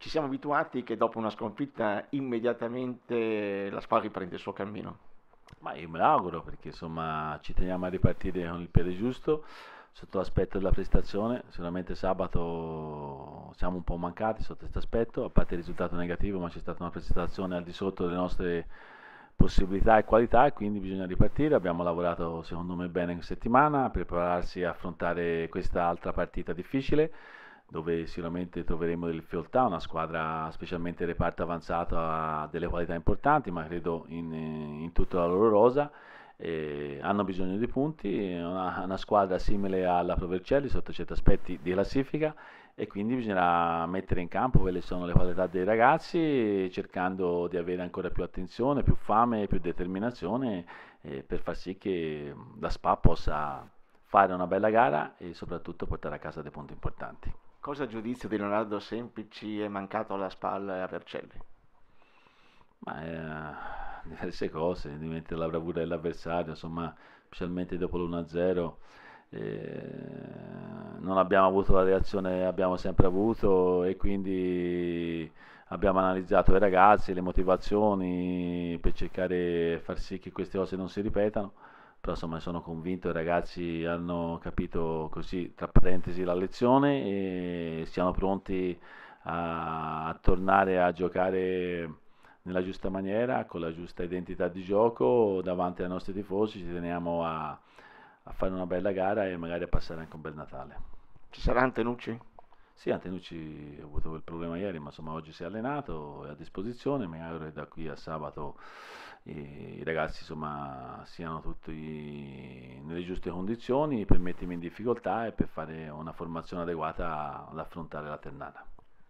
ci siamo abituati che dopo una sconfitta immediatamente la squadra riprende il suo cammino. Ma io me l'auguro perché insomma ci teniamo a ripartire con il piede giusto sotto l'aspetto della prestazione. Sicuramente sabato siamo un po' mancati sotto questo aspetto, a parte il risultato negativo, ma c'è stata una prestazione al di sotto delle nostre possibilità e qualità e quindi bisogna ripartire. Abbiamo lavorato secondo me bene in settimana per prepararsi a affrontare questa altra partita difficile dove sicuramente troveremo delle difficoltà, una squadra specialmente reparto avanzato ha delle qualità importanti, ma credo in, eh, in tutta la loro rosa. Eh, hanno bisogno di punti, è una, una, squadra simile alla Provercelli sotto certi aspetti di classifica e quindi bisognerà mettere in campo quelle sono le qualità dei ragazzi cercando di avere ancora più attenzione, più fame, più determinazione eh, per far sì che la SPA possa fare una bella gara e soprattutto portare a casa dei punti importanti. Cosa a giudizio di Leonardo Semplici è mancato alla spalla e a Vercelli? Ma eh, diverse cose, diventa la bravura dell'avversario, insomma, specialmente dopo l'1-0. Eh, non abbiamo avuto la reazione che abbiamo sempre avuto e quindi abbiamo analizzato i ragazzi, le motivazioni per cercare di far sì che queste cose non si ripetano però insomma sono convinto i ragazzi hanno capito così tra parentesi la lezione e siamo pronti a, a tornare a giocare nella giusta maniera, con la giusta identità di gioco davanti ai nostri tifosi, ci teniamo a, a fare una bella gara e magari a passare anche un bel Natale. Ci sarà Antenucci? Sì, Antenucci ha avuto quel problema ieri, ma insomma oggi si è allenato, è a disposizione, mi auguro che da qui a sabato eh, i ragazzi insomma, siano tutti nelle giuste condizioni per mettermi in difficoltà e per fare una formazione adeguata ad affrontare la Ternana.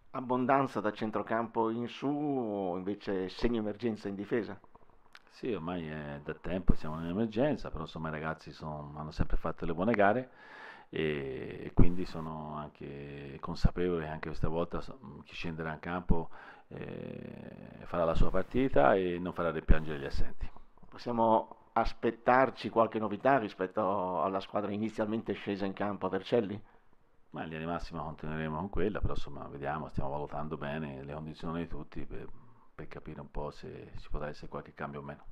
Abbondanza da centrocampo in su o invece segno emergenza in difesa? Sì, ormai è da tempo siamo in emergenza, però insomma i ragazzi sono, hanno sempre fatto le buone gare e quindi sono anche consapevole che anche questa volta chi scenderà in campo eh, farà la sua partita e non farà ripiangere gli assenti. Possiamo aspettarci qualche novità rispetto alla squadra inizialmente scesa in campo a Vercelli? Ma in linea di massima continueremo con quella, però insomma vediamo, stiamo valutando bene le condizioni di tutti per, per capire un po' se ci potrà essere qualche cambio o meno.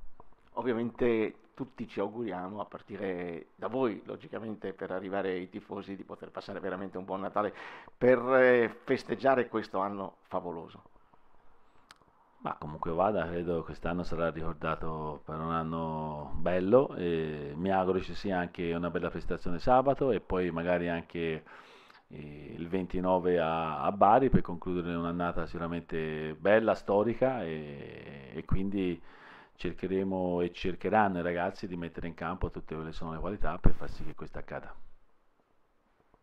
Ovviamente tutti ci auguriamo, a partire da voi logicamente, per arrivare ai tifosi, di poter passare veramente un buon Natale per eh, festeggiare questo anno favoloso. Ma comunque vada, credo che quest'anno sarà ricordato per un anno bello e mi auguro ci sia anche una bella prestazione sabato e poi magari anche eh, il 29 a, a Bari per concludere un'annata sicuramente bella, storica e, e quindi cercheremo e cercheranno i ragazzi di mettere in campo tutte quelle che sono le qualità per far sì che questo accada.